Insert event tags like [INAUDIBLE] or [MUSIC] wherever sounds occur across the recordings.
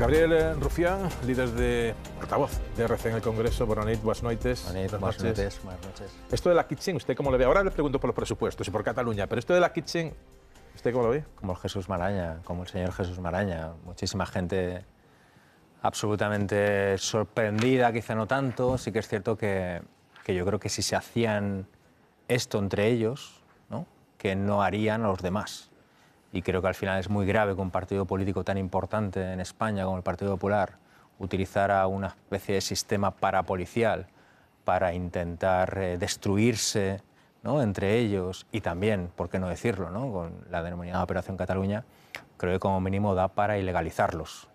Gabriel Rufián, líder de portavoz de RC en el Congreso. Buenas noches, buenas noches. Esto de la kitchen, ¿usted cómo lo ve? Ahora le pregunto por los presupuestos y por Cataluña, pero esto de la kitchen, ¿usted cómo lo ve? Como el Jesús Maraña, como el señor Jesús Maraña. Muchísima gente absolutamente sorprendida, quizá no tanto. Sí que es cierto que, que yo creo que si se hacían esto entre ellos, ¿no? que no harían los demás y creo que al final es muy grave que un partido político tan importante en España como el Partido Popular utilizara una especie de sistema parapolicial para intentar eh, destruirse entre ellos y también, por qué no decirlo, con la denominada Operación Cataluña, creo que como mínimo da para ilegalizarlos.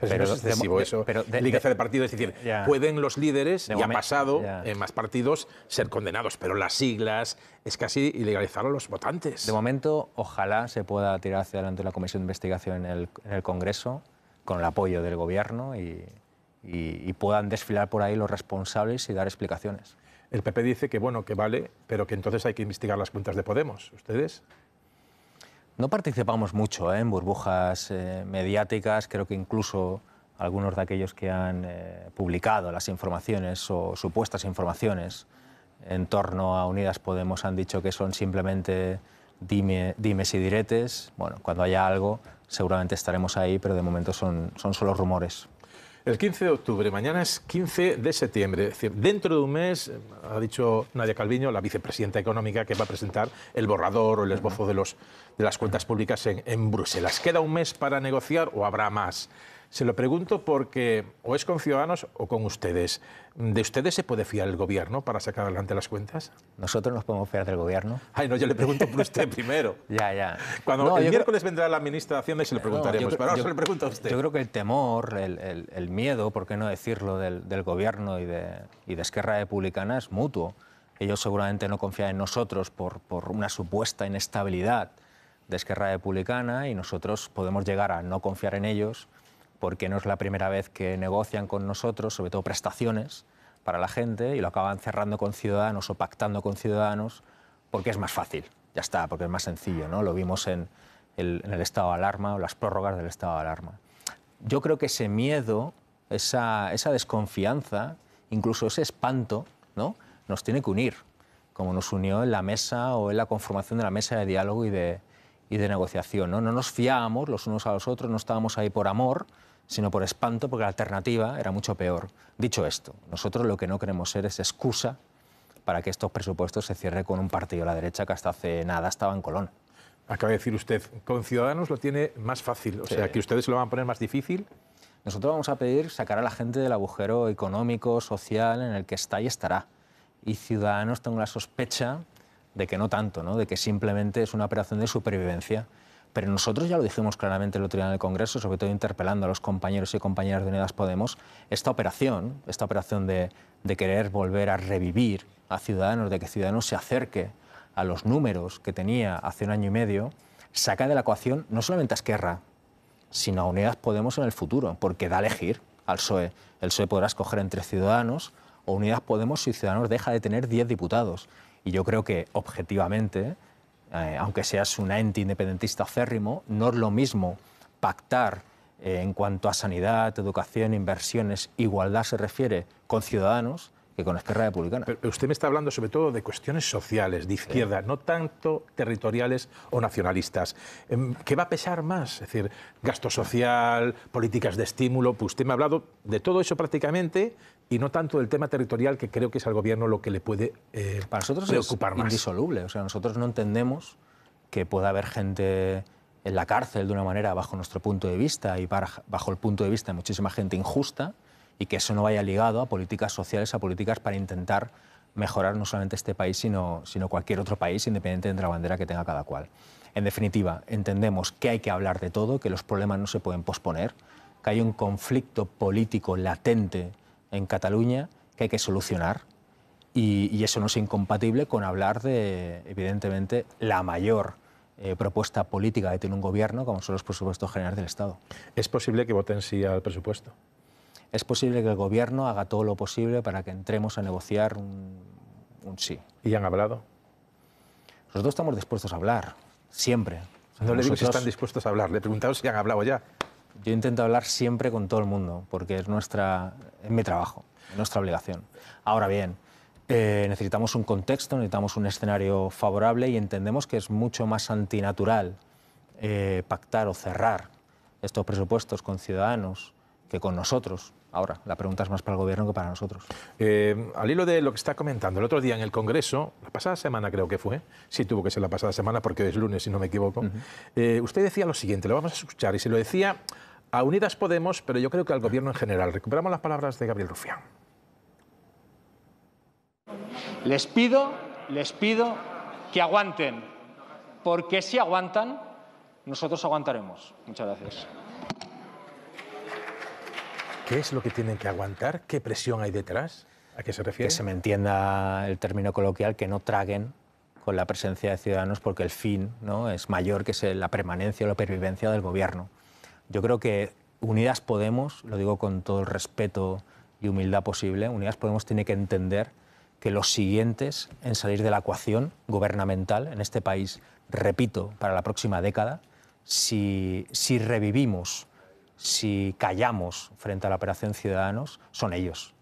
Pero, es excesivo eso. Pero de, de, partido. Es decir, pueden los líderes, y ha pasado en más partidos, ser condenados, pero las siglas es casi ilegalizar a los votantes. De momento, ojalá se pueda tirar hacia adelante la comisión de investigación en el, Congreso con el apoyo del Gobierno y, puedan desfilar por ahí los responsables y dar explicaciones. El PP dice que bueno, que vale, pero que entonces hay que investigar las cuentas de Podemos. ¿Ustedes? No participamos mucho ¿eh? en burbujas eh, mediáticas, creo que incluso algunos de aquellos que han eh, publicado las informaciones o supuestas informaciones en torno a Unidas Podemos han dicho que son simplemente dimes y diretes. Bueno, cuando haya algo seguramente estaremos ahí, pero de momento son, son solo rumores. El 15 de octubre, mañana es 15 de septiembre. decir, dentro de un mes, eh, ha dicho Nadia Calviño, la vicepresidenta económica, que va a presentar el borrador o el esbozo de, los, de las cuentas públicas en, en Bruselas. ¿Queda un mes para negociar o habrá más? Se lo pregunto porque o es con Ciudadanos o con ustedes. ¿De ustedes se puede fiar el gobierno para sacar adelante las cuentas? Nosotros nos podemos fiar del gobierno. Ay, no, yo le pregunto por usted [LAUGHS] primero. ya, ya. Cuando el miércoles vendrá la ministra de Hacienda y se lo preguntaremos, yo, pero ahora se lo pregunto a usted. Yo creo que el temor, el, miedo, por qué no decirlo, del, gobierno y de, Esquerra Republicana es mutuo. Ellos seguramente no confían en nosotros por, por una supuesta inestabilidad de Esquerra Republicana y nosotros podemos llegar a no confiar en ellos porque no es la primera vez que negocian con nosotros, sobre todo prestaciones para la gente, y lo acaban cerrando con ciudadanos o pactando con ciudadanos, porque es más fácil, ya está, porque es más sencillo, ¿no? Lo vimos en el, estado de alarma o las prórrogas del estado de alarma. Yo creo que ese miedo, esa, esa desconfianza, incluso ese espanto, ¿no? nos tiene que unir, como nos unió en la mesa o en la conformación de la mesa de diálogo y de, y de negociación. ¿no? no nos fiábamos los unos a los otros, no estábamos ahí por amor, sino por espanto, porque la alternativa era mucho peor. Dicho esto, nosotros lo que no queremos ser es excusa para que estos presupuestos se cierren con un partido de la derecha que hasta hace nada estaba en Colón. Acaba de decir usted, con Ciudadanos lo tiene más fácil, o sea, que ustedes lo van a poner más difícil. Nosotros vamos a pedir sacar a la gente del agujero económico, social en el que está y estará. Y Ciudadanos, tengo la sospecha de que no tanto, de que simplemente es una operación de supervivencia. Pero nosotros ya lo dijimos claramente el otro día en el Congreso, sobre todo interpelando a los compañeros y compañeras de Unidas Podemos, esta operación, esta operación de, de querer volver a revivir a Ciudadanos, de que Ciudadanos se acerque a los números que tenía hace un año y medio, saca de la ecuación no solamente a Esquerra, sino a Unidas Podemos en el futuro, porque da a elegir al PSOE. El PSOE podrá escoger entre Ciudadanos o Unidas Podemos si Ciudadanos deja de tener 10 diputados. Y yo creo que objetivamente, eh, aunque seas un ente independentista férrimo, no es lo mismo pactar eh, en cuanto a sanidad, educación, inversiones, igualdad se refiere con ciudadanos, que con Esquerra Republicana. Pero usted me está hablando sobre todo de cuestiones sociales, de izquierda, no tanto territoriales o nacionalistas. Em, ¿Qué va a pesar más? Es decir, gasto social, políticas de estímulo. Pues usted me ha hablado de todo eso prácticamente y no tanto del tema territorial, que creo que es al gobierno lo que le puede más. Eh, para nosotros es indisoluble. O sea, nosotros no entendemos que pueda haber gente en la cárcel de una manera bajo nuestro punto de vista y bajo el punto de vista de muchísima gente injusta y que eso no vaya ligado a políticas sociales, a políticas para intentar mejorar no solamente este país, sino, sino cualquier otro país, independientemente de la bandera que tenga cada cual. En definitiva, entendemos que hay que hablar de todo, que los problemas no se pueden posponer, que hay un conflicto político latente en Cataluña que hay que solucionar y, eso no es incompatible con hablar de, evidentemente, la mayor eh, propuesta política que tiene un gobierno, como son los presupuestos generales del Estado. ¿Es posible que voten sí al presupuesto? es posible que el Gobierno haga todo lo posible para que entremos a negociar un, sí. ¿Y han hablado? Nosotros estamos dispuestos a hablar, siempre. no digo si están dispuestos a hablar, le he preguntado si han hablado ya. Yo intento hablar siempre con todo el mundo, porque es, nuestra, mi trabajo, nuestra obligación. Ahora bien, eh, necesitamos un contexto, necesitamos un escenario favorable y entendemos que es mucho más antinatural eh, pactar o cerrar estos presupuestos con ciudadanos que con nosotros. Ahora, la pregunta es más para el Gobierno que para nosotros. Eh, al hilo de lo que está comentando, el otro día en el Congreso, la pasada semana creo que fue, sí tuvo que ser la pasada semana porque hoy es lunes, si no me equivoco, eh, usted decía lo siguiente, lo vamos a escuchar, y se lo decía a Unidas Podemos, pero yo creo que al Gobierno en general. Recuperamos las palabras de Gabriel Rufián. Les pido, les pido que aguanten, porque si aguantan, nosotros aguantaremos. Muchas gracias. ¿Qué es lo que tienen que aguantar? ¿Qué presión hay detrás? ¿A qué se refiere? Que se me entienda el término coloquial, que no traguen con la presencia de ciudadanos porque el fin ¿no? es mayor que es la permanencia o la pervivencia del gobierno. Yo creo que Unidas Podemos, lo digo con todo el respeto y humildad posible, Unidas Podemos tiene que entender que los siguientes en salir de la ecuación gubernamental en este país, repito, para la próxima década, si, si revivimos si callamos frente a la operación Ciudadanos son ellos.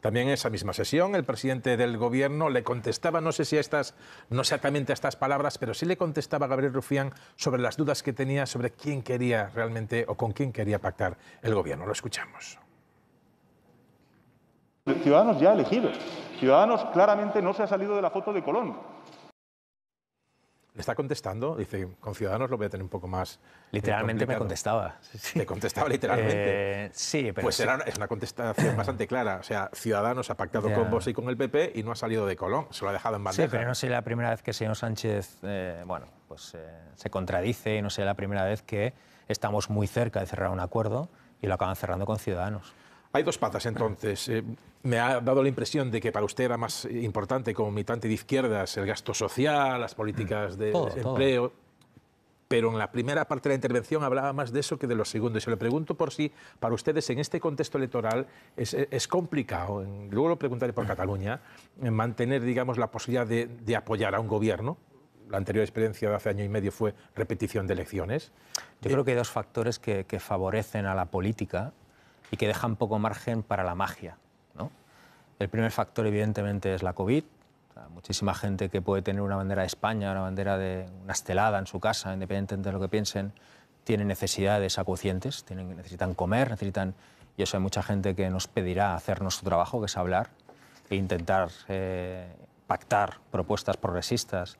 También en esa misma sesión, el presidente del gobierno le contestaba, no sé si estas, no exactamente estas palabras, pero sí le contestaba a Gabriel Rufián sobre las dudas que tenía sobre quién quería realmente o con quién quería pactar el gobierno. Lo escuchamos. Ciudadanos ya elegidos. Ciudadanos claramente no se ha salido de la foto de Colón le está contestando, dice, con Ciudadanos lo voy a tener un poco más. Eh, literalmente me contestaba. me contestaba literalmente. Eh, sí, pero. Pues es una contestación [CLEARS THROAT] bastante clara. O sea, Ciudadanos ha pactado con vos y con el PP y no ha salido de Colón, se lo ha dejado en bandeja. Sí, pero no sería la primera vez que el señor Sánchez, eh, bueno, pues se contradice y no sería la primera vez que estamos muy cerca de cerrar un acuerdo y lo acaban cerrando con Ciudadanos. Hay dos patas entonces. Eh, me ha dado la impresión de que para usted era más importante como militante de izquierdas el gasto social, las políticas de empleo. Pero en la primera parte de la intervención hablaba más de eso que de lo segundo. Y se lo pregunto por si para ustedes en este contexto electoral es, complicado, luego lo preguntaré por Cataluña, mantener digamos, la posibilidad de, apoyar a un gobierno la anterior experiencia de hace año y medio fue repetición de elecciones. Yo creo que hay dos factores que, favorecen a la política y que dejan poco margen para la magia. El primer factor, evidentemente, es la COVID. muchísima gente que puede tener una bandera de España, una bandera de una estelada en su casa, independientemente de lo que piensen, tiene necesidades acucientes, tienen, necesitan comer, necesitan... Y eso hay mucha gente que nos pedirá hacer nuestro trabajo, que es hablar e intentar eh, pactar propuestas progresistas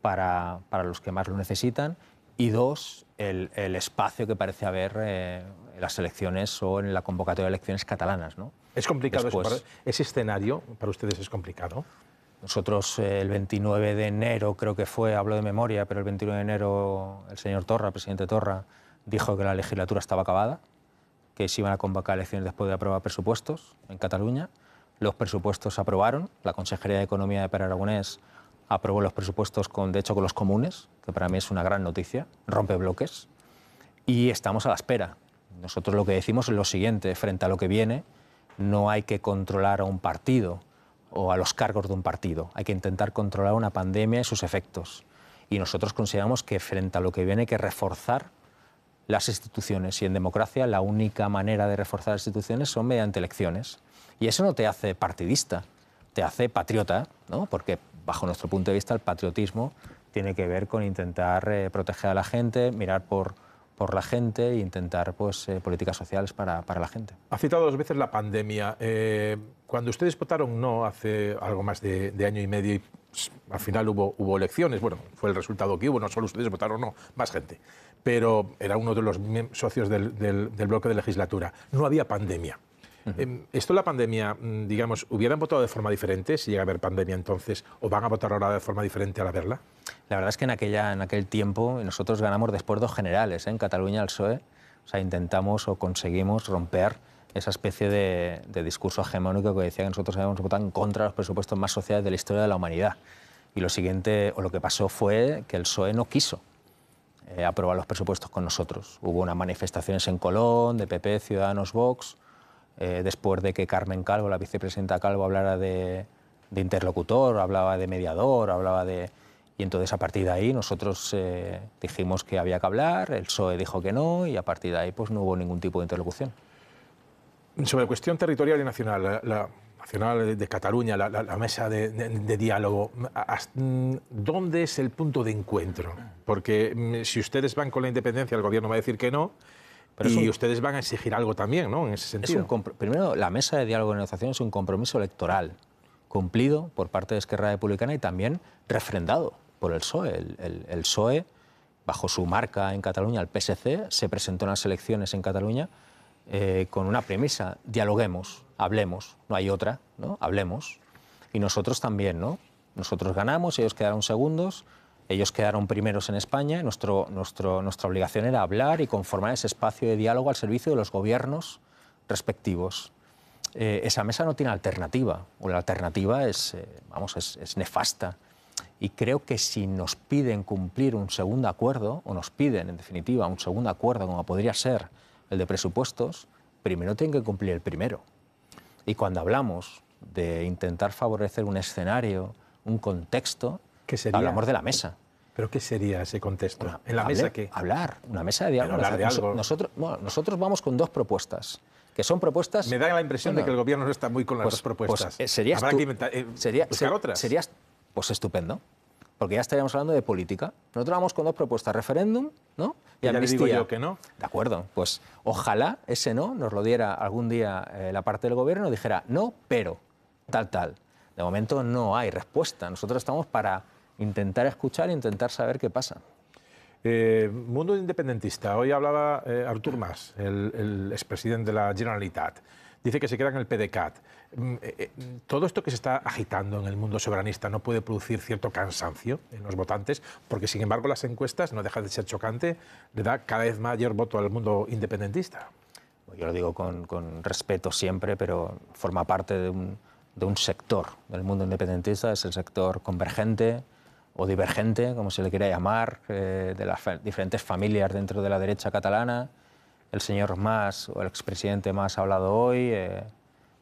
para, los que más lo necesitan. Y dos, el, espacio que parece haber eh, en las elecciones o en la convocatoria de elecciones catalanas. ¿no? ¿Es complicado ¿Ese escenario para ustedes es complicado? Nosotros eh, el 29 de enero, creo que fue, hablo de memoria, pero el 29 de enero el señor Torra, presidente Torra, dijo que la legislatura estaba acabada, que se iban a convocar elecciones después de aprobar presupuestos en Cataluña. Los presupuestos se aprobaron, la Consejería de Economía de Per Aragonés aprobó los presupuestos, con, de hecho, con los comunes, que para mí es una gran noticia, rompe bloques, y estamos a la espera nosotros lo que decimos es lo siguiente, frente a lo que viene, no hay que controlar a un partido o a los cargos de un partido, hay que intentar controlar una pandemia y sus efectos. Y nosotros consideramos que frente a lo que viene hay que reforzar las instituciones. Y en democracia la única manera de reforzar las instituciones son mediante elecciones. Y eso no te hace partidista, te hace patriota, ¿no? porque bajo nuestro punto de vista el patriotismo tiene que ver con intentar eh, proteger a la gente, mirar por por la gente e intentar pues, eh, políticas sociales para, para, la gente. Ha citado dos veces la pandemia. Eh, cuando ustedes votaron no hace algo más de, año y medio y al final hubo, hubo elecciones, bueno, fue el resultado que hubo, no solo ustedes votaron no, más gente, pero era uno de los socios del, del bloque de legislatura. No había pandemia. Em, ¿Esto la pandemia, mm, digamos, hubieran votado de forma diferente si llega a haber pandemia entonces, o van a votar ahora de forma diferente al haberla? La verdad es que en, aquella, en aquel tiempo nosotros ganamos después dos generales ¿eh? en Cataluña, el PSOE. O sea, intentamos o conseguimos romper esa especie de, discurso hegemónico que decía que nosotros habíamos votado en contra de los presupuestos más sociales de la historia de la humanidad. Y lo siguiente, o lo que pasó fue que el PSOE no quiso eh, aprobar los presupuestos con nosotros. Hubo unas manifestaciones en Colón, de PP, Ciudadanos, Vox, eh, después de que Carmen Calvo, la vicepresidenta Calvo, hablara de, interlocutor, hablaba de mediador, hablaba de... Y entonces a partir de ahí nosotros eh, dijimos que había que hablar, el PSOE dijo que no y a partir de ahí pues no hubo ningún tipo de interlocución. Sobre cuestión territorial y nacional, la, nacional de, Cataluña, la, mesa de, diálogo, mm, ¿dónde es el punto de encuentro? Porque mm, si ustedes van con la independencia, el gobierno va a decir que no, y ustedes van a exigir algo también, ¿no? En ese sentido. Primero, la mesa de diálogo y negociación es un compromiso electoral cumplido por parte de Esquerra Republicana y también refrendado por el PSOE. El, PSOE, bajo su marca en Cataluña, el PSC, se presentó en las elecciones en Cataluña eh, con una premisa, dialoguemos, hablemos, no hay otra, ¿no? Hablemos. Y nosotros también, ¿no? Nosotros ganamos, ellos quedaron segundos, ellos quedaron primeros en España. Nuestro, nuestro, nuestra obligación era hablar y conformar ese espacio de diálogo al servicio de los gobiernos respectivos. Eh, esa mesa no tiene alternativa, o la alternativa es, eh, vamos, es, nefasta. Y creo que si nos piden cumplir un segundo acuerdo, o nos piden, en definitiva, un segundo acuerdo, como podría ser el de presupuestos, primero tienen que cumplir el primero. Y cuando hablamos de intentar favorecer un escenario, un contexto, ¿Qué sería? Hablamos de la mesa. ¿Pero qué sería ese contexto? ¿En la mesa qué? Hablar, una mesa de diálogo. Nosotros, nosotros vamos con dos propuestas que son propuestas... Me da la impresión de que el gobierno no está muy con las pues, dos propuestas. Pues, eh, eh, sería Habrá que sería, Sería, pues estupendo, porque ya estaríamos hablando de política. Nosotros vamos con dos propuestas, referéndum ¿no? y, Ya digo yo que no. De acuerdo, pues ojalá ese no nos lo diera algún día eh, la parte del gobierno, y dijera no, pero, tal, tal. De momento no hay respuesta. Nosotros estamos para intentar escuchar e intentar saber qué pasa. Eh, mundo independentista. Hoy hablaba eh, Artur Mas, el, el expresidente de la Generalitat. Dice que se queda en el PDCAT. Mm, eh, ¿Todo esto que se está agitando en el mundo soberanista no puede producir cierto cansancio en los votantes? Porque, sin embargo, las encuestas, no dejan de ser chocante, le da cada vez mayor voto al mundo independentista. Yo lo digo con, respeto siempre, pero forma parte de un, de un sector del mundo independentista, es el sector convergente, o divergente, como se le quiera llamar, eh, de las diferentes familias dentro de la derecha catalana. El señor Mas, o el expresidente Mas, ha hablado hoy. Eh,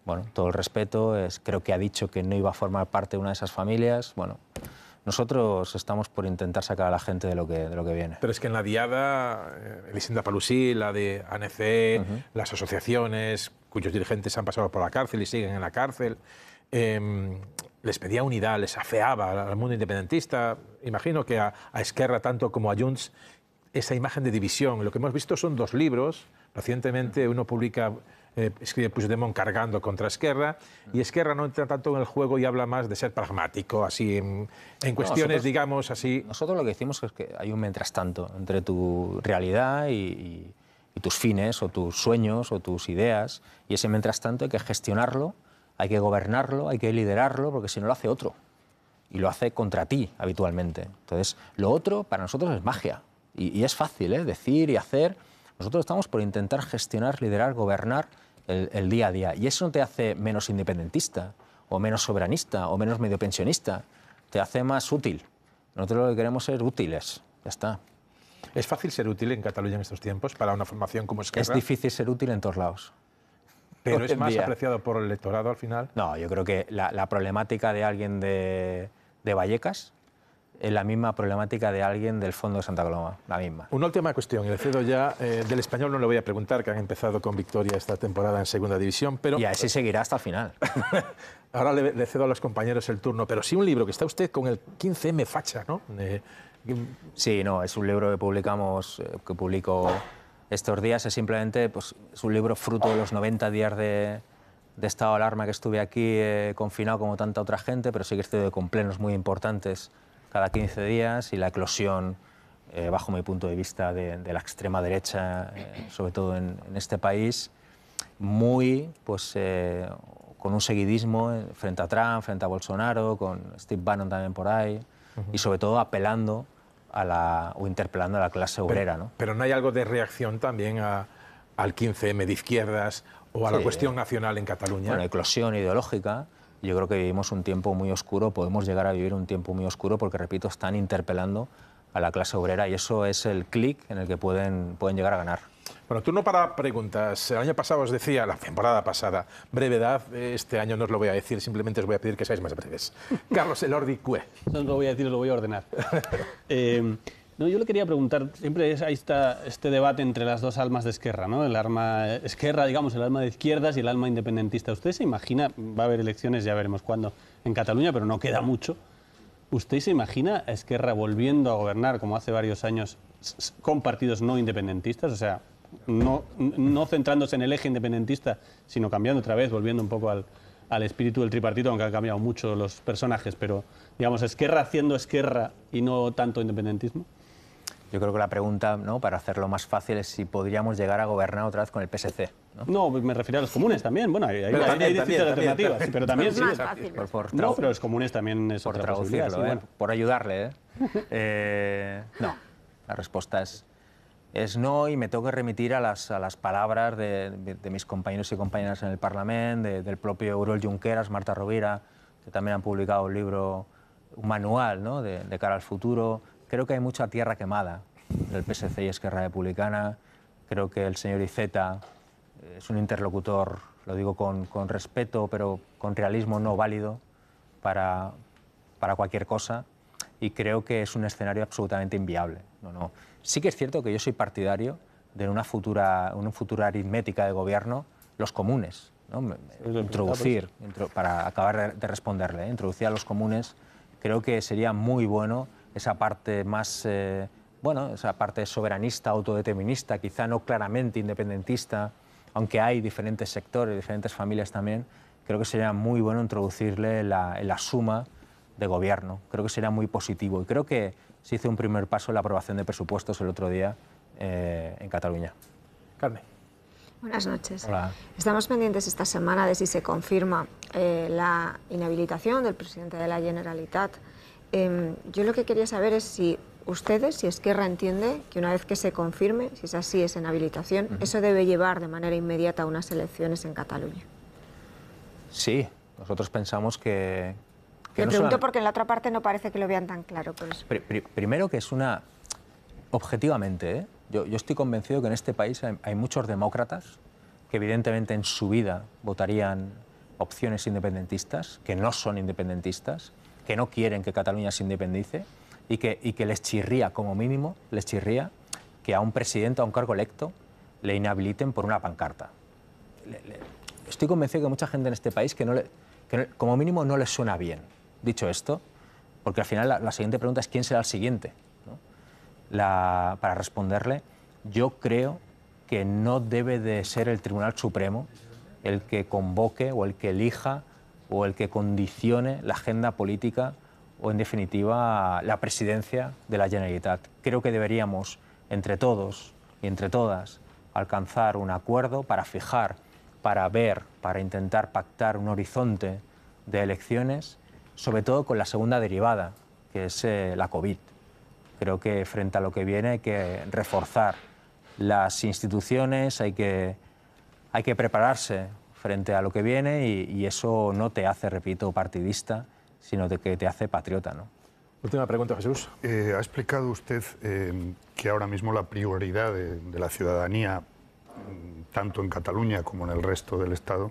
bueno, todo el respeto, es, creo que ha dicho que no iba a formar parte de una de esas familias. Bueno, nosotros estamos por intentar sacar a la gente de lo que, de lo que viene. Pero es que en la diada, eh, Palusí, la de ANC, las asociaciones cuyos dirigentes han pasado por la cárcel y siguen en la cárcel, em, les pedía unidad, les afeaba al mundo independentista. Imagino que a, Esquerra, tanto como a Junts, esa imagen de división. Lo que hemos visto son dos libros. Recientemente uno publica, escribe eh, escribe Puigdemont cargando contra Esquerra, y Esquerra no entra tanto en el juego y habla más de ser pragmático, así en, cuestiones, digamos, así. Nosotros lo que decimos es que hay un mientras tanto entre tu realidad y, y tus fines, o tus sueños, o tus ideas, y ese mientras tanto hay que gestionarlo hay que gobernarlo, hay que liderarlo, porque si no lo hace otro. Y lo hace contra ti habitualmente. Entonces, lo otro para nosotros es magia. Y, es fácil, ¿eh? decir y hacer. Nosotros estamos por intentar gestionar, liderar, gobernar el, día a día. Y eso no te hace menos independentista, o menos soberanista, o menos medio pensionista. Te hace más útil. Nosotros lo que queremos es útiles. Ya está. ¿Es fácil ser útil en Cataluña en estos tiempos para una formación como Esquerra? Es difícil ser útil en todos lados. Pero es más apreciado por el electorado al final. No, yo creo que la, problemática de alguien de, Vallecas, es la misma problemática de alguien del Fondo de Santa Coloma, la misma. Una última cuestión, y le cedo ya, eh, del español no le voy a preguntar, que han empezado con victoria esta temporada en Segunda División, pero... Y así ese seguirá hasta el final. [LAUGHS] Ahora le, cedo a los compañeros el turno, pero sí un libro que está usted con el 15M facha, ¿no? Eh, sí, no, es un libro que publicamos, eh, que publico estos días es simplemente pues, un libro fruto de los 90 días de, estado de alarma que estuve aquí eh, confinado como tanta otra gente, pero sí que estoy con plenos muy importantes cada 15 días y la eclosión, eh, bajo mi punto de vista, de, la extrema derecha, eh, sobre todo en, este país, muy pues, con un seguidismo frente a Trump, frente a Bolsonaro, con Steve Bannon también por ahí, y sobre todo apelando a la, o interpelando a la clase obrera. Pero, ¿no? pero no hay algo de reacción también al 15M de izquierdas o a la cuestión nacional en Cataluña. Bueno, eclosión ideológica. Yo creo que vivimos un tiempo muy oscuro, podemos llegar a vivir un tiempo muy oscuro porque, repito, están interpelando a la clase obrera y eso es el clic en el que pueden, pueden llegar a ganar. Bueno, turno para preguntas. El año pasado os decía, la temporada pasada, brevedad, eh, este año no os lo voy a decir, simplemente os voy a pedir que seáis más breves. [LAUGHS] Carlos Elordi Cue. No lo voy a decir, lo voy a ordenar. [LAUGHS] Eh, no, yo le quería preguntar, siempre hay está este debate entre las dos almas de Esquerra, ¿no? El arma Esquerra, digamos, el alma de izquierdas y el alma independentista. ¿Usted se imagina, va a haber elecciones, ya veremos cuándo, en Cataluña, pero no queda mucho, ¿Usted se imagina a Esquerra volviendo a gobernar, como hace varios años, con partidos no independentistas? O sea, no, no centrándose en el eje independentista, sino cambiando otra vez, volviendo un poco al, al espíritu del tripartito, aunque han cambiado mucho los personajes, pero digamos, Esquerra haciendo Esquerra y no tanto independentismo. Yo creo que la pregunta, ¿no? para hacerlo más fácil, es si podríamos llegar a gobernar otra vez con el PSC. No, me refiero a los comunes también. Bueno, hay, hay, distintas alternativas, pero también [LAUGHS] sí. Es por, no, pero los comunes también es otra posibilidad, ¿eh? bueno. por ayudarle. ¿eh? [LAUGHS] ¿eh? no, la respuesta es, es no y me tengo que remitir a las, palabras de, mis compañeros y compañeras en el Parlamento, del propio Eurol Junqueras, Marta Rovira, que también han publicado un libro, un manual ¿no? de cara al futuro creo que hay mucha tierra quemada el PSC y Esquerra Republicana. Creo que el señor Iceta eh, es un interlocutor, lo digo con, con respeto, pero con realismo no válido para, para cualquier cosa. Y creo que es un escenario absolutamente inviable. No, no. Sí que es cierto que yo soy partidario de una futura, una futura aritmética de gobierno, los comunes. Introducir, para acabar de responderle, ¿eh? introducir a los comunes creo que sería muy bueno esa parte más, eh, bueno, esa parte soberanista, autodeterminista, quizá no claramente independentista, aunque hay diferentes sectores, diferentes familias también, creo que sería muy bueno introducirle la, la suma de gobierno. Creo que sería muy positivo y creo que se hizo un primer paso en la aprobación de presupuestos el otro día eh, en Cataluña. Carmen. Buenas noches. Hola. Estamos pendientes esta semana de si se confirma eh, la inhabilitación del presidente de la Generalitat Em, yo lo que quería saber es si ustedes, si Esquerra entiende que una vez que se confirme, si es así, es en habilitación, eso debe llevar de manera inmediata a unas elecciones en Cataluña. Sí, nosotros pensamos que... Le pregunto porque en la otra parte no parece que lo vean tan claro. primero que es una... Objetivamente, ¿eh? yo, estoy convencido que en este país hay muchos demócratas que evidentemente en su vida votarían opciones independentistas, que no son independentistas, que no quieren que Cataluña se independice y que, y que les chirría, como mínimo, les chirría que a un presidente, a un cargo electo, le inhabiliten por una pancarta. estoy convencido que mucha gente en este país que, no le, como mínimo no les suena bien. Dicho esto, porque al final la, siguiente pregunta es quién será el siguiente. para responderle, yo creo que no debe de ser el Tribunal Supremo el que convoque o el que elija o el que condicione la agenda política o, en definitiva, la presidencia de la Generalitat. Creo que deberíamos, entre todos y entre todas, alcanzar un acuerdo para fijar, para ver, para intentar pactar un horizonte de elecciones, sobre todo con la segunda derivada, que es eh, la COVID. Creo que frente a lo que viene hay que reforzar las instituciones, hay que, hay que prepararse frente a lo que viene y, eso no te hace, repito, partidista, sino de que te hace patriota. ¿no? Última pregunta, Jesús. Eh, ha explicado usted eh, que ahora mismo la prioridad de, la ciudadanía, mm, tanto en Cataluña como en el resto del Estado,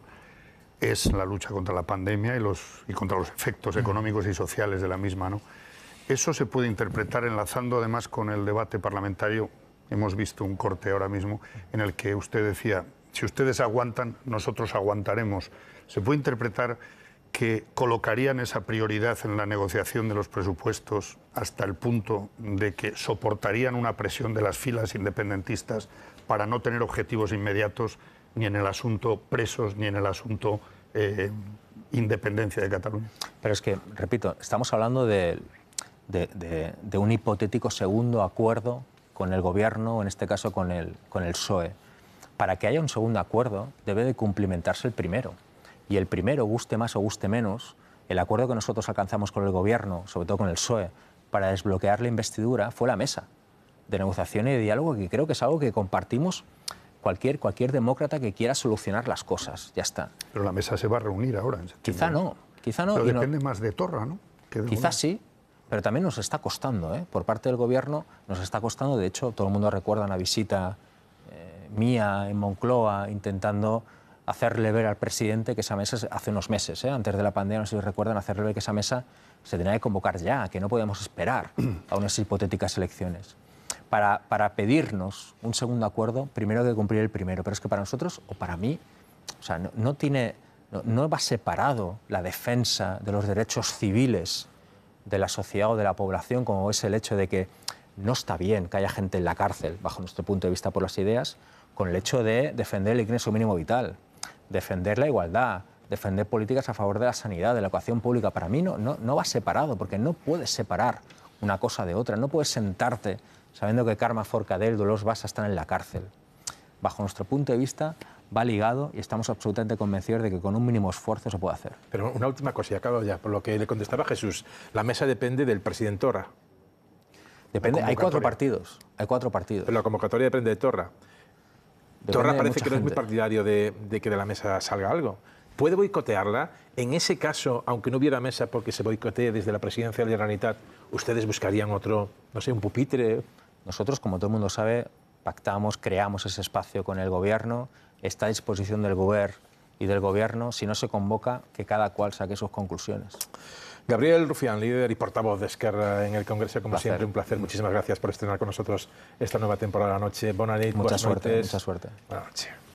es la lucha contra la pandemia y, los, y contra los efectos económicos y sociales de la misma. ¿no? Eso se puede interpretar enlazando además con el debate parlamentario. Hemos visto un corte ahora mismo en el que usted decía si ustedes aguantan, nosotros aguantaremos. Se puede interpretar que colocarían esa prioridad en la negociación de los presupuestos hasta el punto de que soportarían una presión de las filas independentistas para no tener objetivos inmediatos ni en el asunto presos ni en el asunto eh, independencia de Cataluña. Pero es que, repito, estamos hablando de, un hipotético segundo acuerdo con el gobierno, en este caso con el, con el PSOE para que haya un segundo acuerdo debe de cumplimentarse el primero. Y el primero, guste más o guste menos, el acuerdo que nosotros alcanzamos con el Gobierno, sobre todo con el PSOE, para desbloquear la investidura fue la mesa de negociación y de diálogo, que creo que es algo que compartimos cualquier, cualquier demócrata que quiera solucionar las cosas. Ya está. Pero la mesa se va a reunir ahora. En quizá no, quizá no. Pero depende más de Torra, ¿no? quizás sí, pero también nos está costando, ¿eh? por parte del Gobierno nos está costando. De hecho, todo el mundo recuerda una visita eh, mía en Moncloa intentando hacerle ver al presidente que esa mesa, hace unos meses, ¿eh? antes de la pandemia, no sé si recuerdan, hacerle ver que esa mesa se tenía que convocar ya, que no podemos esperar [CLEARS THROAT] a unas hipotéticas elecciones. Para, para pedirnos un segundo acuerdo, primero que cumplir el primero. Pero es que para nosotros, o para mí, o sea, no, tiene, no va separado la defensa de los derechos civiles de la sociedad o de la población, como es el hecho de que no está bien que haya gente en la cárcel, bajo nuestro punto de vista por las ideas, con el hecho de defender el ingreso mínimo vital, defender la igualdad, defender políticas a favor de la sanidad, de la educación pública. Para mí no, no, va separado, porque no puedes separar una cosa de otra. No puedes sentarte sabiendo que Karma Forcadell, vas a están en la cárcel. Bajo nuestro punto de vista, va ligado y estamos absolutamente convencidos de que con un mínimo esfuerzo se puede hacer. Pero una última cosa, y acabo ya, por lo que le contestaba Jesús. La mesa depende del presidente Ora. Depende, hay cuatro partidos. Hay cuatro partidos. Pero la convocatoria depende de Torra. Torra parece que no es muy partidario de, que de la mesa salga algo. ¿Puede boicotearla? En ese caso, aunque no hubiera mesa porque se boicotee desde la presidencia de la Generalitat, ¿ustedes buscarían otro, no sé, un pupitre? Nosotros, como todo el mundo sabe, pactamos, creamos ese espacio con el gobierno, está a disposición del gobierno y del gobierno, si no se convoca, que cada cual saque sus conclusiones. Gabriel Rufián, líder y portavoz de Esquerra en el Congreso, como siempre, un placer. Muchísimas gracias por estrenar con nosotros esta nueva temporada de la noche. Buena suerte, Mucha suerte. Buenas noches.